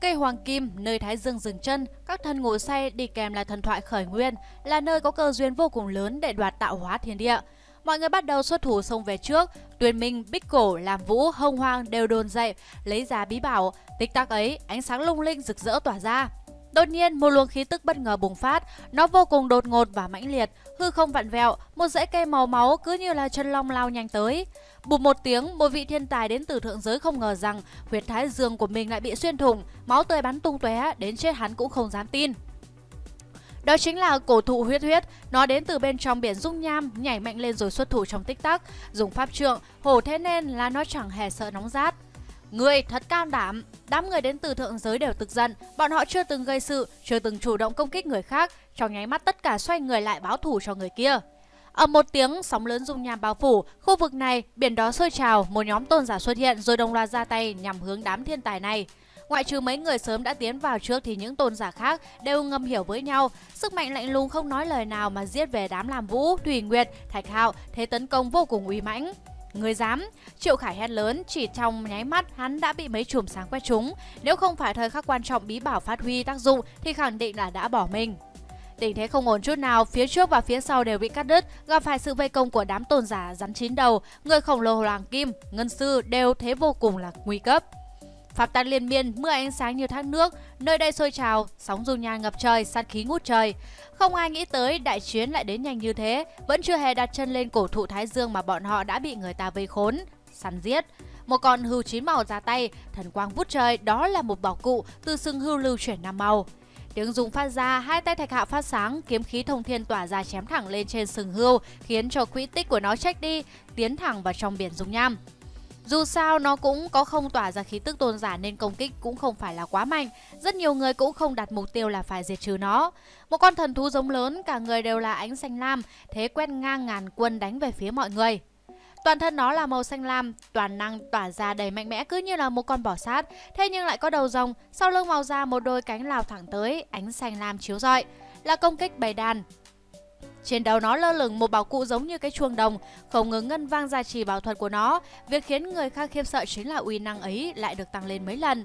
Cây Hoàng Kim, nơi Thái Dương dừng chân, các thần ngủ say đi kèm là thần thoại khởi nguyên, là nơi có cơ duyên vô cùng lớn để đoạt tạo hóa thiên địa. Mọi người bắt đầu xuất thủ xông về trước, Tuyền Minh, Bích Cổ, làm Vũ, Hông Hoang đều đồn dậy, lấy ra bí bảo, tích tắc ấy, ánh sáng lung linh rực rỡ tỏa ra. Đột nhiên, một luồng khí tức bất ngờ bùng phát, nó vô cùng đột ngột và mãnh liệt, hư không vặn vẹo, một dãy cây màu máu cứ như là chân long lao nhanh tới. Bụp một tiếng, một vị thiên tài đến từ thượng giới không ngờ rằng huyệt thái dương của mình lại bị xuyên thủng, máu tươi bắn tung tóe, đến chết hắn cũng không dám tin. Đó chính là cổ thụ huyết huyết, nó đến từ bên trong biển dung nham, nhảy mạnh lên rồi xuất thủ trong tích tắc, dùng pháp trượng, hổ thế nên là nó chẳng hề sợ nóng rát. Người thật can đảm, đám người đến từ thượng giới đều tức giận, bọn họ chưa từng gây sự, chưa từng chủ động công kích người khác, trong nháy mắt tất cả xoay người lại báo thủ cho người kia. Ở một tiếng, sóng lớn dung nham bao phủ, khu vực này, biển đó sôi trào, một nhóm tôn giả xuất hiện rồi đồng loạt ra tay nhằm hướng đám thiên tài này. Ngoại trừ mấy người sớm đã tiến vào trước thì những tôn giả khác đều ngầm hiểu với nhau, sức mạnh lạnh lùng không nói lời nào mà giết về đám làm vũ, thủy nguyệt, thạch hạo, thế tấn công vô cùng uy mãnh. Người dám, Triệu Khải hét lớn, chỉ trong nháy mắt hắn đã bị mấy chùm sáng quét trúng. Nếu không phải thời khắc quan trọng bí bảo phát huy tác dụng thì khẳng định là đã bỏ mình. Tình thế không ổn chút nào, phía trước và phía sau đều bị cắt đứt, gặp phải sự vây công của đám tôn giả rắn chín đầu, người khổng lồ Hoàng Kim, Ngân Sư đều thế vô cùng là nguy cấp. Pháp tắc liên miên, mưa ánh sáng như thác nước, nơi đây sôi trào, sóng dung nham ngập trời, sát khí ngút trời. Không ai nghĩ tới đại chiến lại đến nhanh như thế, vẫn chưa hề đặt chân lên cổ thụ Thái Dương mà bọn họ đã bị người ta vây khốn, săn giết. Một con hưu chín màu ra tay, thần quang vút trời, đó là một bảo cụ từ sừng hưu lưu chuyển năm màu. Tiếng rung phát ra, hai tay thạch hạo phát sáng, kiếm khí thông thiên tỏa ra chém thẳng lên trên sừng hươu, khiến cho quỹ tích của nó trách đi, tiến thẳng vào trong biển dung nham. Dù sao nó cũng có không tỏa ra khí tức tôn giả nên công kích cũng không phải là quá mạnh, rất nhiều người cũng không đặt mục tiêu là phải diệt trừ nó. Một con thần thú giống lớn, cả người đều là ánh xanh lam, thế quét ngang ngàn quân đánh về phía mọi người. Toàn thân nó là màu xanh lam, toàn năng tỏa ra đầy mạnh mẽ cứ như là một con bò sát, thế nhưng lại có đầu rồng, sau lưng màu da một đôi cánh lao thẳng tới, ánh xanh lam chiếu rọi, là công kích bầy đàn. Trên đầu nó lơ lửng một bảo cụ giống như cái chuông đồng, không ngừng ngân vang ra trì bảo thuật của nó, việc khiến người khác khiêm sợ chính là uy năng ấy lại được tăng lên mấy lần.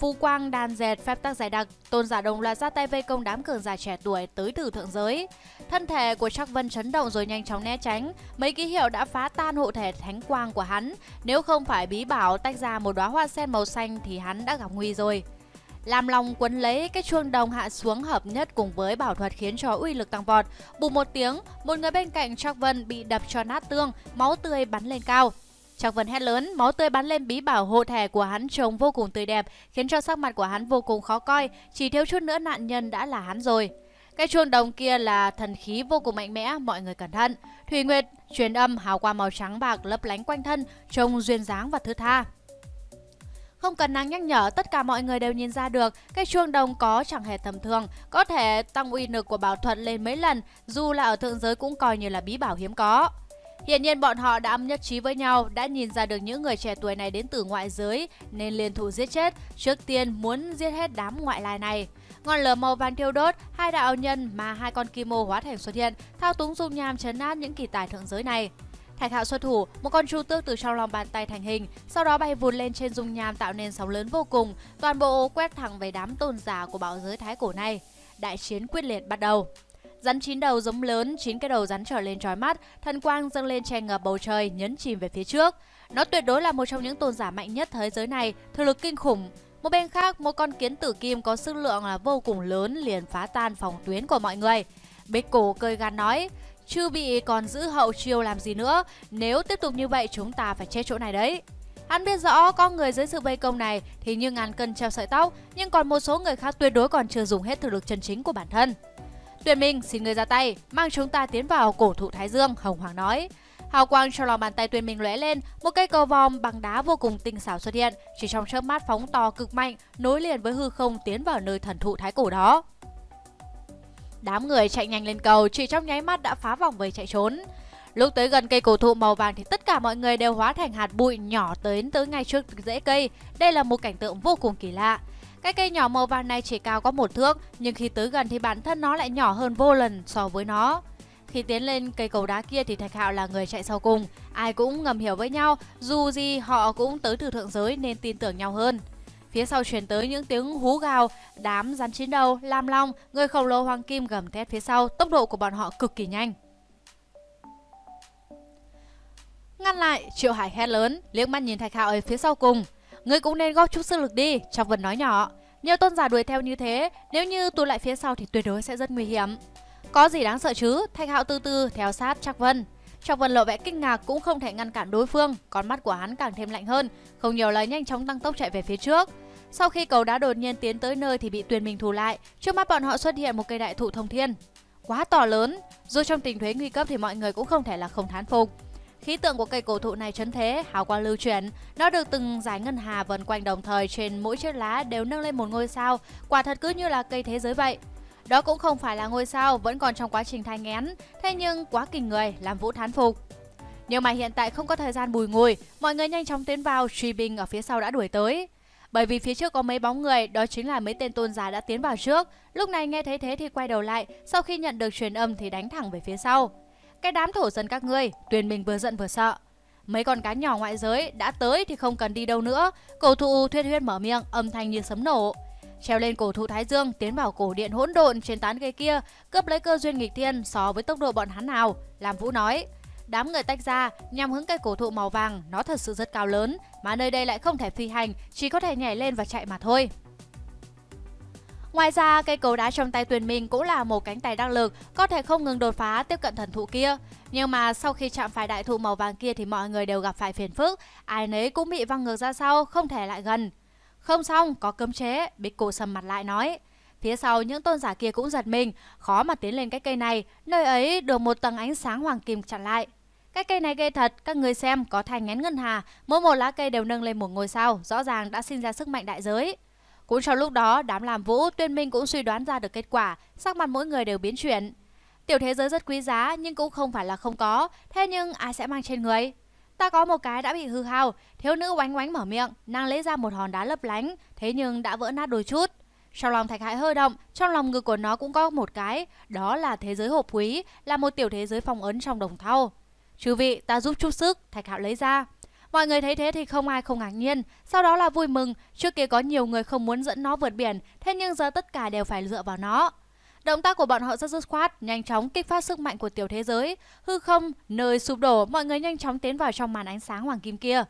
Phu Quang đàn dệt phép tắc giải đặc, tôn giả đồng loạt ra tay vây công đám cường giả trẻ tuổi tới từ thượng giới. Thân thể của Trác Vân chấn động rồi nhanh chóng né tránh, mấy ký hiệu đã phá tan hộ thể thánh quang của hắn, nếu không phải bí bảo tách ra một đóa hoa sen màu xanh thì hắn đã gặp nguy rồi. Làm lòng quấn lấy cái chuông đồng hạ xuống hợp nhất cùng với bảo thuật khiến cho uy lực tăng vọt. Bù một tiếng, một người bên cạnh Trác Vân bị đập cho nát tương, máu tươi bắn lên cao. Trác Vân hét lớn, máu tươi bắn lên bí bảo hộ thể của hắn trông vô cùng tươi đẹp, khiến cho sắc mặt của hắn vô cùng khó coi, chỉ thiếu chút nữa nạn nhân đã là hắn rồi. Cái chuông đồng kia là thần khí vô cùng mạnh mẽ, mọi người cẩn thận. Thủy Nguyệt truyền âm hào quang màu trắng bạc lấp lánh quanh thân, trông duyên dáng và thư tha. Không cần nàng nhắc nhở, tất cả mọi người đều nhìn ra được cái chuông đồng có chẳng hề tầm thường, có thể tăng uy lực của bảo thuật lên mấy lần, dù là ở thượng giới cũng coi như là bí bảo hiếm có. Hiện nhiên bọn họ đã nhất trí với nhau, đã nhìn ra được những người trẻ tuổi này đến từ ngoại giới nên liên thủ giết chết, trước tiên muốn giết hết đám ngoại lai này. Ngọn lửa màu vàng thiêu đốt, hai đạo nhân mà hai con kim hóa thành xuất hiện, thao túng dung nham chấn áp những kỳ tài thượng giới này. Thạch Hạo xuất thủ, một con chu tước từ trong lòng bàn tay thành hình, sau đó bay vụt lên trên dung nham tạo nên sóng lớn vô cùng, toàn bộ quét thẳng về đám tôn giả của bảo giới thái cổ này. Đại chiến quyết liệt bắt đầu. Rắn chín đầu giống lớn, chín cái đầu rắn trở lên trói mắt, thần quang dâng lên che ngập bầu trời, nhấn chìm về phía trước. Nó tuyệt đối là một trong những tôn giả mạnh nhất thế giới này, thực lực kinh khủng. Một bên khác, một con kiến tử kim có sức lượng là vô cùng lớn liền phá tan phòng tuyến của mọi người. Bích cổ cười gan nói, chư bị còn giữ hậu chiêu làm gì nữa, nếu tiếp tục như vậy chúng ta phải chết chỗ này đấy. Hắn biết rõ có người dưới sự vây công này thì như ngàn cân treo sợi tóc, nhưng còn một số người khác tuyệt đối còn chưa dùng hết thực lực chân chính của bản thân. Tuyển mình xin người ra tay, mang chúng ta tiến vào cổ thụ Thái Dương, Hồng Hoàng nói. Hào quang trong lòng bàn tay tuyên minh lóe lên, một cây cầu vòm bằng đá vô cùng tinh xảo xuất hiện, chỉ trong chớp mắt phóng to cực mạnh, nối liền với hư không tiến vào nơi thần thụ thái cổ đó. Đám người chạy nhanh lên cầu, chỉ trong nháy mắt đã phá vòng về chạy trốn. Lúc tới gần cây cổ thụ màu vàng thì tất cả mọi người đều hóa thành hạt bụi nhỏ tới tới ngay trước rễ cây. Đây là một cảnh tượng vô cùng kỳ lạ. Cái cây nhỏ màu vàng này chỉ cao có một thước, nhưng khi tới gần thì bản thân nó lại nhỏ hơn vô lần so với nó. Khi tiến lên cây cầu đá kia thì Thạch Hạo là người chạy sau cùng, ai cũng ngầm hiểu với nhau, dù gì họ cũng tới từ thượng giới nên tin tưởng nhau hơn. Phía sau truyền tới những tiếng hú gào, đám rắn chín đầu, lam long, người khổng lồ hoàng kim gầm thét phía sau, tốc độ của bọn họ cực kỳ nhanh. Ngăn lại, Triệu Hải hét lớn, liếc mắt nhìn Thạch Hạo ở phía sau cùng. Ngươi cũng nên góp chút sức lực đi, Trọng Vân nói nhỏ. Nhiều tôn giả đuổi theo như thế, nếu như tôi lại phía sau thì tuyệt đối sẽ rất nguy hiểm. Có gì đáng sợ chứ, Thạch Hạo từ từ theo sát Trác Vân. Trác Vân lộ vẻ kinh ngạc cũng không thể ngăn cản đối phương, con mắt của hắn càng thêm lạnh hơn, không nhiều lời nhanh chóng tăng tốc chạy về phía trước. Sau khi cầu đá đột nhiên tiến tới nơi thì bị Tuyền Minh thủ lại, trước mắt bọn họ xuất hiện một cây đại thụ thông thiên. Quá to lớn, dù trong tình thế nguy cấp thì mọi người cũng không thể là không thán phục. Khí tượng của cây cổ thụ này chấn thế, hào quang lưu chuyển. Nó được từng dải ngân hà vần quanh đồng thời trên mỗi chiếc lá đều nâng lên một ngôi sao, quả thật cứ như là cây thế giới vậy. Đó cũng không phải là ngôi sao, vẫn còn trong quá trình thai nghén, thế nhưng quá kinh người, làm Vũ thán phục. Nhưng mà hiện tại không có thời gian bùi ngùi, mọi người nhanh chóng tiến vào, truy binh ở phía sau đã đuổi tới. Bởi vì phía trước có mấy bóng người, đó chính là mấy tên tôn giả đã tiến vào trước. Lúc này nghe thấy thế thì quay đầu lại, sau khi nhận được truyền âm thì đánh thẳng về phía sau. Cái đám thổ dân các ngươi, Tuyền Bình vừa giận vừa sợ. Mấy con cá nhỏ ngoại giới đã tới thì không cần đi đâu nữa. Cổ thụ thuyên huyên mở miệng, âm thanh như sấm nổ. Treo lên cổ thụ Thái Dương, tiến vào cổ điện hỗn độn trên tán cây kia, cướp lấy cơ duyên nghịch thiên so với tốc độ bọn hắn nào. Làm Vũ nói, đám người tách ra nhằm hướng cây cổ thụ màu vàng, nó thật sự rất cao lớn, mà nơi đây lại không thể phi hành, chỉ có thể nhảy lên và chạy mà thôi. Ngoài ra, cây cầu đá trong tay Tuyền Minh cũng là một cánh tay đắc lực, có thể không ngừng đột phá tiếp cận thần thụ kia. Nhưng mà sau khi chạm phải đại thụ màu vàng kia thì mọi người đều gặp phải phiền phức, ai nấy cũng bị văng ngược ra sau, không thể lại gần. Không xong, có cấm chế, Bích Cô sầm mặt lại nói. Phía sau những tôn giả kia cũng giật mình, khó mà tiến lên cái cây này, nơi ấy được một tầng ánh sáng hoàng kim chặn lại. Cái cây này gây thật, các người xem có thành ngén ngân hà, mỗi một lá cây đều nâng lên một ngôi sao, rõ ràng đã sinh ra sức mạnh đại giới. Cũng trong lúc đó, đám làm vũ, Tuyên Minh cũng suy đoán ra được kết quả, sắc mặt mỗi người đều biến chuyển. Tiểu thế giới rất quý giá nhưng cũng không phải là không có, thế nhưng ai sẽ mang trên người? Ta có một cái đã bị hư hao, thiếu nữ oánh oánh mở miệng, nàng lấy ra một hòn đá lấp lánh, thế nhưng đã vỡ nát đôi chút. Trong lòng thạch hãi hơi động, trong lòng ngực của nó cũng có một cái, đó là thế giới hộp quý, là một tiểu thế giới phong ấn trong đồng thau. Chư vị, ta giúp chút sức, thạch hạo lấy ra. Mọi người thấy thế thì không ai không ngạc nhiên, sau đó là vui mừng, trước kia có nhiều người không muốn dẫn nó vượt biển, thế nhưng giờ tất cả đều phải dựa vào nó. Động tác của bọn họ rất dứt khoát, nhanh chóng kích phát sức mạnh của tiểu thế giới. Hư không, nơi sụp đổ, mọi người nhanh chóng tiến vào trong màn ánh sáng hoàng kim kia.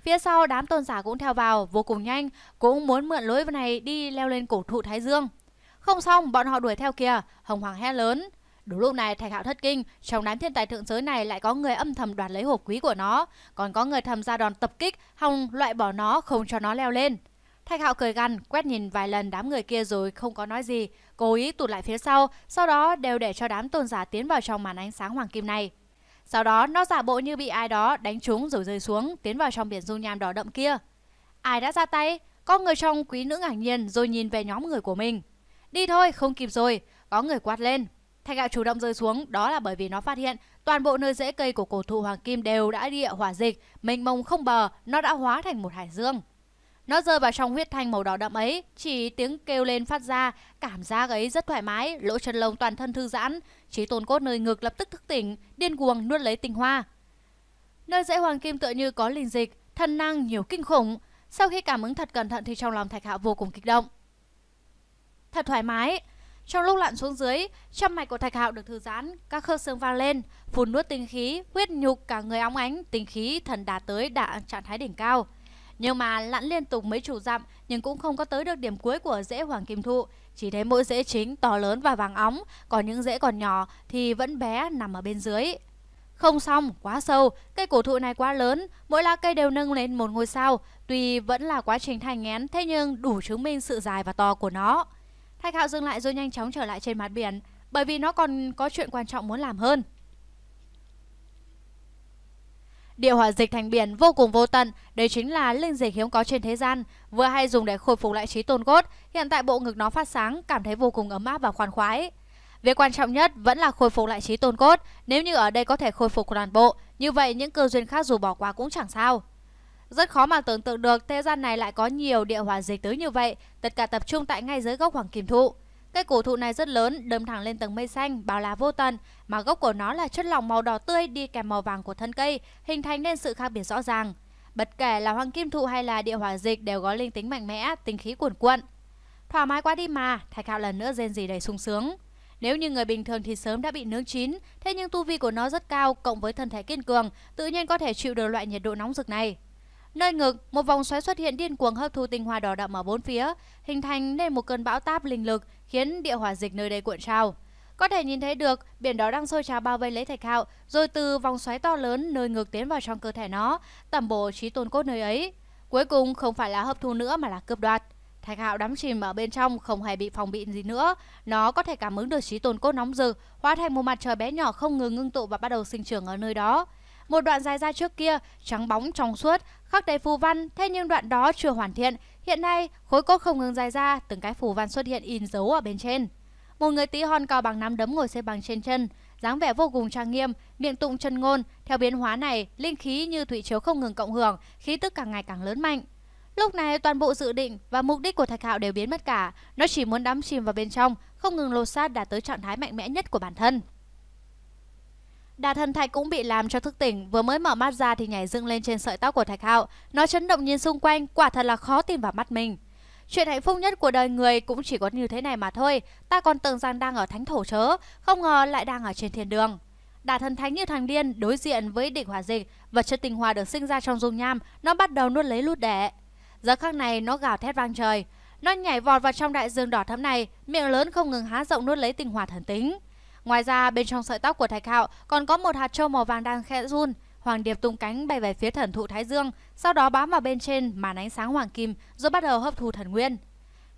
Phía sau đám tôn giả cũng theo vào, vô cùng nhanh, cũng muốn mượn lối này đi leo lên cổ thụ Thái Dương. Không xong, bọn họ đuổi theo kìa, hồng hoàng hét lớn. Đúng lúc này Thạch Hạo thất kinh, trong đám thiên tài thượng giới này lại có người âm thầm đoạt lấy hộp quý của nó, còn có người thầm ra đòn tập kích, hòng loại bỏ nó không cho nó leo lên. Thạch Hạo cười gằn, quét nhìn vài lần đám người kia rồi không có nói gì, cố ý tụt lại phía sau, sau đó đều để cho đám tôn giả tiến vào trong màn ánh sáng hoàng kim này. Sau đó nó giả bộ như bị ai đó đánh trúng rồi rơi xuống, tiến vào trong biển dung nham đỏ đậm kia. Ai đã ra tay? Có người trong quý nữ ngạc nhiên rồi nhìn về nhóm người của mình. Đi thôi, không kịp rồi, có người quát lên, Thạch gạo chủ động rơi xuống đó là bởi vì nó phát hiện toàn bộ nơi rễ cây của cổ thụ hoàng kim đều đã địa hỏa dịch, mênh mông không bờ, nó đã hóa thành một hải dương. Nó rơi vào trong huyết thanh màu đỏ đậm ấy, chỉ tiếng kêu lên phát ra, cảm giác ấy rất thoải mái, lỗ chân lông toàn thân thư giãn, trí tôn cốt nơi ngực lập tức thức tỉnh, điên cuồng nuốt lấy tinh hoa. Nơi dãy hoàng kim tựa như có linh dịch, thân năng nhiều kinh khủng, sau khi cảm ứng thật cẩn thận thì trong lòng thạch hạo vô cùng kích động. Thật thoải mái, trong lúc lặn xuống dưới, trong mạch của Thạch Hạo được thư giãn, các khớp xương vang lên, phun nuốt tinh khí, huyết nhục cả người óng ánh, tinh khí thần đạt tới đã trạng thái đỉnh cao. Nhưng mà lặn liên tục mấy chủ dặm nhưng cũng không có tới được điểm cuối của rễ hoàng kim thụ, chỉ thấy mỗi rễ chính to lớn và vàng óng, còn những rễ còn nhỏ thì vẫn bé nằm ở bên dưới. Không xong, quá sâu, cây cổ thụ này quá lớn, mỗi lá cây đều nâng lên một ngôi sao, tuy vẫn là quá trình thành ngén thế nhưng đủ chứng minh sự dài và to của nó. Thạch Hạo dừng lại rồi nhanh chóng trở lại trên mặt biển, bởi vì nó còn có chuyện quan trọng muốn làm hơn. Địa hỏa dịch thành biển vô cùng vô tận, đây chính là linh dịch hiếm có trên thế gian, vừa hay dùng để khôi phục lại trí tôn cốt, hiện tại bộ ngực nó phát sáng, cảm thấy vô cùng ấm áp và khoan khoái. Việc quan trọng nhất vẫn là khôi phục lại trí tôn cốt, nếu như ở đây có thể khôi phục toàn bộ, như vậy những cơ duyên khác dù bỏ qua cũng chẳng sao. Rất khó mà tưởng tượng được thế gian này lại có nhiều địa hỏa dịch tứ như vậy, tất cả tập trung tại ngay dưới gốc hoàng kim thụ. Cây cổ thụ này rất lớn, đâm thẳng lên tầng mây xanh, bao la vô tận, mà gốc của nó là chất lỏng màu đỏ tươi đi kèm màu vàng của thân cây, hình thành nên sự khác biệt rõ ràng. Bất kể là hoàng kim thụ hay là địa hỏa dịch đều có linh tính mạnh mẽ, tinh khí cuồn cuộn. Thoải mái quá đi mà, Thạch Hạo lần nữa rên rỉ đầy sung sướng. Nếu như người bình thường thì sớm đã bị nướng chín, thế nhưng tu vi của nó rất cao cộng với thân thể kiên cường, tự nhiên có thể chịu được loại nhiệt độ nóng rực này. Nơi ngực, một vòng xoáy xuất hiện điên cuồng hấp thu tinh hoa đỏ đậm ở bốn phía, hình thành nên một cơn bão táp linh lực khiến địa hỏa dịch nơi đây cuộn trào. Có thể nhìn thấy được biển đó đang sôi trào bao vây lấy thạch hạo, rồi từ vòng xoáy to lớn nơi ngực tiến vào trong cơ thể nó, tẩm bổ trí tôn cốt nơi ấy. Cuối cùng không phải là hấp thu nữa mà là cướp đoạt. Thạch hạo đắm chìm ở bên trong không hề bị phòng bị gì nữa. Nó có thể cảm ứng được trí tôn cốt nóng rực, hóa thành một mặt trời bé nhỏ không ngừng ngưng tụ và bắt đầu sinh trưởng ở nơi đó. Một đoạn dài ra trước kia, trắng bóng trong suốt, khắc đầy phù văn, thế nhưng đoạn đó chưa hoàn thiện. Hiện nay, khối cốt không ngừng dài ra, từng cái phù văn xuất hiện in dấu ở bên trên. Một người tí hòn cao bằng nắm đấm ngồi xếp bằng trên chân, dáng vẻ vô cùng trang nghiêm, miệng tụng chân ngôn. Theo biến hóa này, linh khí như thủy chiếu không ngừng cộng hưởng, khí tức càng ngày càng lớn mạnh. Lúc này toàn bộ dự định và mục đích của Thạch Hạo đều biến mất cả, nó chỉ muốn đắm chìm vào bên trong, không ngừng lột xác đạt tới trạng thái mạnh mẽ nhất của bản thân đà thần Thạch cũng bị làm cho thức tỉnh, vừa mới mở mắt ra thì nhảy dựng lên trên sợi tóc của Thạch Hạo. Nó chấn động nhìn xung quanh, quả thật là khó tin vào mắt mình. Chuyện hạnh phúc nhất của đời người cũng chỉ có như thế này mà thôi. Ta còn tưởng rằng đang ở thánh thổ chớ, không ngờ lại đang ở trên thiên đường. đà thần Thánh như thằng điên đối diện với địch hỏa dịch, vật chất tinh hoa được sinh ra trong dung nham, nó bắt đầu nuốt lấy lút đẻ. Giờ khắc này nó gào thét vang trời, nó nhảy vọt vào trong đại dương đỏ thẫm này, miệng lớn không ngừng há rộng nuốt lấy tinh hoa thần tính. Ngoài ra, bên trong sợi tóc của Thạch Hạo còn có một hạt trâu màu vàng đang khẽ run. Hoàng điệp tung cánh bay về phía thần thụ Thái Dương, sau đó bám vào bên trên màn ánh sáng hoàng kim rồi bắt đầu hấp thu thần nguyên.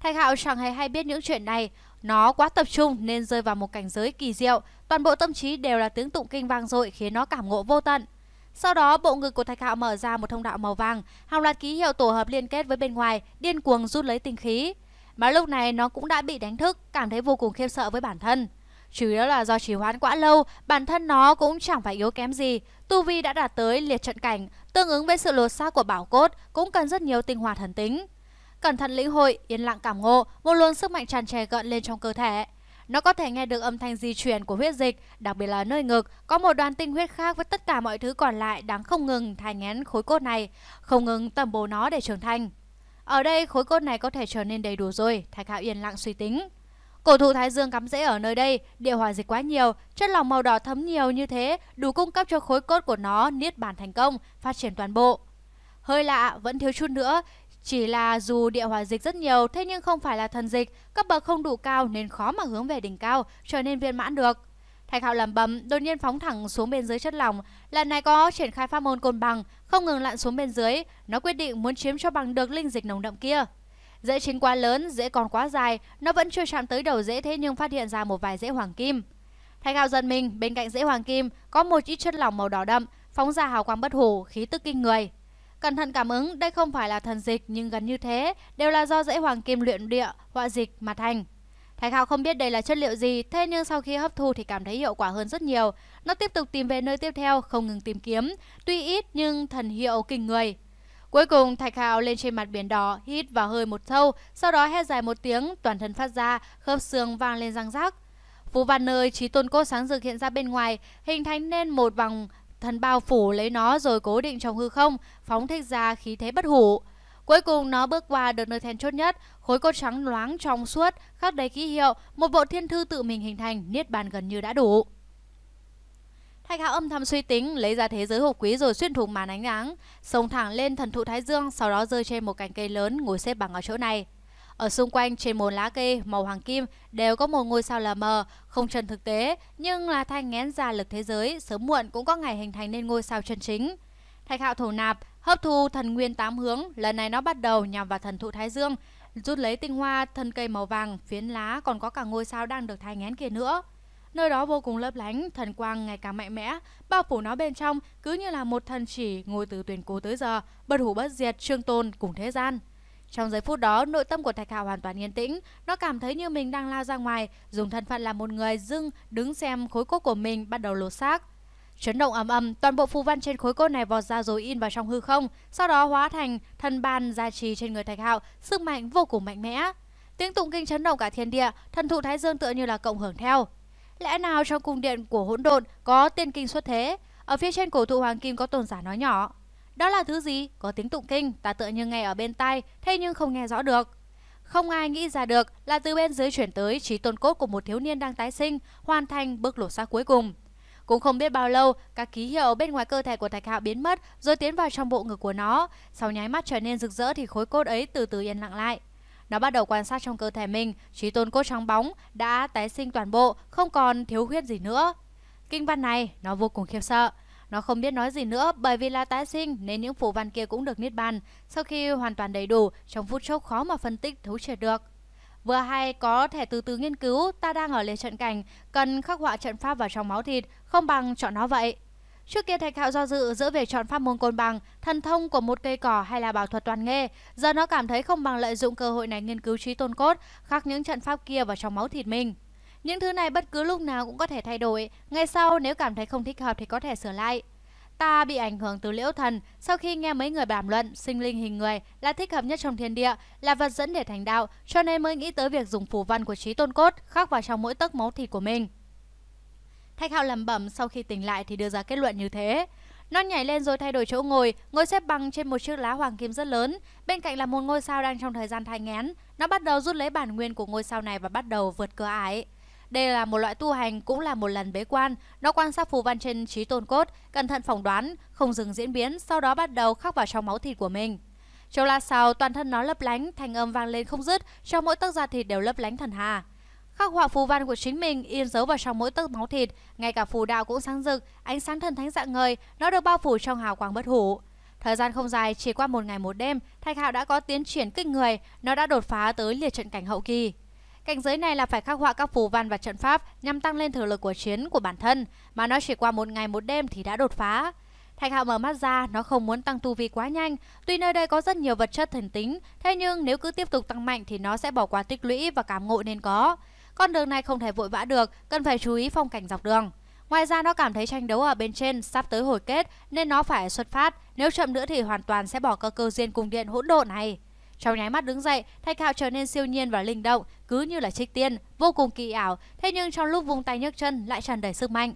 Thạch Hạo chẳng hề hay biết những chuyện này, nó quá tập trung nên rơi vào một cảnh giới kỳ diệu, toàn bộ tâm trí đều là tiếng tụng kinh vang dội khiến nó cảm ngộ vô tận. Sau đó, bộ ngực của Thạch Hạo mở ra một thông đạo màu vàng, hàng loạt ký hiệu tổ hợp liên kết với bên ngoài, điên cuồng rút lấy tinh khí. Mà lúc này nó cũng đã bị đánh thức, cảm thấy vô cùng khiếp sợ với bản thân. Chủ yếu là do trì hoãn quá lâu, bản thân nó cũng chẳng phải yếu kém gì. Tu Vi đã đạt tới liệt trận cảnh, tương ứng với sự lột xác của bảo cốt, cũng cần rất nhiều tinh hoạt thần tính. Cẩn thận lĩnh hội, yên lặng cảm ngộ, một luôn sức mạnh tràn trề gợn lên trong cơ thể. Nó có thể nghe được âm thanh di chuyển của huyết dịch, đặc biệt là nơi ngực, có một đoàn tinh huyết khác với tất cả mọi thứ còn lại đang không ngừng thai ngén khối cốt này, không ngừng tầm bổ nó để trưởng thành. Ở đây khối cốt này có thể trở nên đầy đủ rồi, Thạch Hạo yên lặng suy tính. Cổ thụ Thái Dương cắm rễ ở nơi đây, địa hỏa dịch quá nhiều, chất lỏng màu đỏ thấm nhiều như thế đủ cung cấp cho khối cốt của nó niết bàn thành công, phát triển toàn bộ. Hơi lạ, vẫn thiếu chút nữa, chỉ là dù địa hỏa dịch rất nhiều thế nhưng không phải là thần dịch, cấp bậc không đủ cao nên khó mà hướng về đỉnh cao, cho nên viên mãn được. Thạch Hạo lẩm bẩm, đột nhiên phóng thẳng xuống bên dưới chất lỏng, lần này có triển khai pháp môn côn bằng, không ngừng lặn xuống bên dưới, nó quyết định muốn chiếm cho bằng được linh dịch nồng đậm kia. Rễ chính quá lớn, rễ còn quá dài, nó vẫn chưa chạm tới đầu rễ thế nhưng phát hiện ra một vài rễ hoàng kim. thái cao giật mình, bên cạnh rễ hoàng kim có một ít chất lỏng màu đỏ đậm, phóng ra hào quang bất hủ, khí tức kinh người. Cẩn thận cảm ứng, đây không phải là thần dịch nhưng gần như thế, đều là do rễ hoàng kim luyện địa, họa dịch mà thành. thái Hạo không biết đây là chất liệu gì, thế nhưng sau khi hấp thu thì cảm thấy hiệu quả hơn rất nhiều. Nó tiếp tục tìm về nơi tiếp theo, không ngừng tìm kiếm, tuy ít nhưng thần hiệu kinh người. Cuối cùng, Thạch Hạo lên trên mặt biển đỏ, hít vào hơi một thâu, sau đó hét dài một tiếng, toàn thân phát ra, khớp xương vang lên răng rác. Phú Văn nơi trí tôn cốt sáng rực hiện ra bên ngoài, hình thành nên một vòng thần bao phủ lấy nó rồi cố định trong hư không, phóng thích ra khí thế bất hủ. Cuối cùng nó bước qua được nơi then chốt nhất, khối cốt trắng loáng trong suốt, khắc đầy ký hiệu, một bộ thiên thư tự mình hình thành, niết bàn gần như đã đủ. Thạch Hạo âm thầm suy tính, lấy ra thế giới hộp quý rồi xuyên thủng màn ánh sáng, xông thẳng lên thần thụ Thái Dương, sau đó rơi trên một cành cây lớn ngồi xếp bằng ở chỗ này. Ở xung quanh trên một lá cây màu hoàng kim đều có một ngôi sao lờ mờ, không trần thực tế, nhưng là thanh ngén ra lực thế giới, sớm muộn cũng có ngày hình thành nên ngôi sao chân chính. Thạch Hạo thổ nạp, hấp thu thần nguyên tám hướng, lần này nó bắt đầu nhằm vào thần thụ Thái Dương, rút lấy tinh hoa thân cây màu vàng, phiến lá còn có cả ngôi sao đang được thai ngén kia nữa. Nơi đó vô cùng lấp lánh, thần quang ngày càng mạnh mẽ, bao phủ nó bên trong cứ như là một thần chỉ ngồi từ tuyển cố tới giờ, bất hủ bất diệt trương tôn cùng thế gian. Trong giây phút đó, nội tâm của Thạch Hạo hoàn toàn yên tĩnh, nó cảm thấy như mình đang lao ra ngoài, dùng thân phận là một người dưng đứng xem khối cốt của mình bắt đầu lột xác. Chấn động ầm ầm, toàn bộ phù văn trên khối cốt này vọt ra rồi in vào trong hư không, sau đó hóa thành thân ban gia trì trên người Thạch Hạo, sức mạnh vô cùng mạnh mẽ. Tiếng tụng kinh chấn động cả thiên địa, thần thụ Thái Dương tựa như là cộng hưởng theo. Lẽ nào trong cung điện của hỗn độn có tiên kinh xuất thế? Ở phía trên cổ thụ hoàng kim có tồn giả nói nhỏ. Đó là thứ gì? Có tiếng tụng kinh, ta tựa như nghe ở bên tai, thế nhưng không nghe rõ được. Không ai nghĩ ra được là từ bên dưới chuyển tới trí tôn cốt của một thiếu niên đang tái sinh, hoàn thành bước lột xác cuối cùng. Cũng không biết bao lâu, các ký hiệu bên ngoài cơ thể của Thạch Hạo biến mất rồi tiến vào trong bộ ngực của nó. Sau nháy mắt trở nên rực rỡ thì khối cốt ấy từ từ yên lặng lại. Nó bắt đầu quan sát trong cơ thể mình, trí tôn cốt trắng bóng đã tái sinh toàn bộ, không còn thiếu huyết gì nữa. Kinh văn này, nó vô cùng khiếp sợ. Nó không biết nói gì nữa bởi vì là tái sinh nên những phù văn kia cũng được niết bàn sau khi hoàn toàn đầy đủ trong phút chốc khó mà phân tích thấu triệt được. Vừa hay có thể từ từ nghiên cứu, ta đang ở lề trận cảnh, cần khắc họa trận pháp vào trong máu thịt, không bằng chọn nó vậy. Trước kia Thạch Hạo do dự giữa việc chọn pháp môn côn bằng, thần thông của một cây cỏ hay là bảo thuật toàn nghề, giờ nó cảm thấy không bằng lợi dụng cơ hội này nghiên cứu trí tôn cốt, khắc những trận pháp kia vào trong máu thịt mình. Những thứ này bất cứ lúc nào cũng có thể thay đổi, ngay sau nếu cảm thấy không thích hợp thì có thể sửa lại. Ta bị ảnh hưởng từ liễu thần, sau khi nghe mấy người bàn luận, sinh linh hình người là thích hợp nhất trong thiên địa, là vật dẫn để thành đạo, cho nên mới nghĩ tới việc dùng phù văn của trí tôn cốt khắc vào trong mỗi tấc máu thịt của mình. Thạch Hạo lẩm bẩm sau khi tỉnh lại thì đưa ra kết luận như thế. Nó nhảy lên rồi thay đổi chỗ ngồi, ngồi xếp bằng trên một chiếc lá hoàng kim rất lớn. Bên cạnh là một ngôi sao đang trong thời gian thai nghén. Nó bắt đầu rút lấy bản nguyên của ngôi sao này và bắt đầu vượt cửa ải. Đây là một loại tu hành cũng là một lần bế quan. Nó quan sát phù văn trên trí tôn cốt, cẩn thận phỏng đoán, không dừng diễn biến, sau đó bắt đầu khắc vào trong máu thịt của mình. Châu La sao toàn thân nó lấp lánh, thành âm vang lên không dứt, cho mỗi tấc da thịt đều lấp lánh thần hà. Khắc họa phù văn của chính mình in dấu vào trong mỗi tấc máu thịt, ngay cả phù đạo cũng sáng rực, ánh sáng thần thánh dạng người nó được bao phủ trong hào quang bất hủ. Thời gian không dài, chỉ qua một ngày một đêm, Thạch Hạo đã có tiến triển kinh người, nó đã đột phá tới liệt trận cảnh hậu kỳ. Cảnh giới này là phải khắc họa các phù văn và trận pháp nhằm tăng lên thừa lực của chiến của bản thân, mà nó chỉ qua một ngày một đêm thì đã đột phá. Thạch Hạo mở mắt ra, nó không muốn tăng tu vi quá nhanh, tuy nơi đây có rất nhiều vật chất thần tính, thế nhưng nếu cứ tiếp tục tăng mạnh thì nó sẽ bỏ qua tích lũy và cảm ngộ nên có. Con đường này không thể vội vã được, cần phải chú ý phong cảnh dọc đường. Ngoài ra nó cảm thấy tranh đấu ở bên trên sắp tới hồi kết nên nó phải xuất phát, nếu chậm nữa thì hoàn toàn sẽ bỏ cơ cơ duyên cung điện hỗn độn này. Trong nháy mắt đứng dậy, thạch cạo trở nên siêu nhiên và linh động, cứ như là trích tiên, vô cùng kỳ ảo, thế nhưng trong lúc vung tay nhấc chân lại tràn đầy sức mạnh.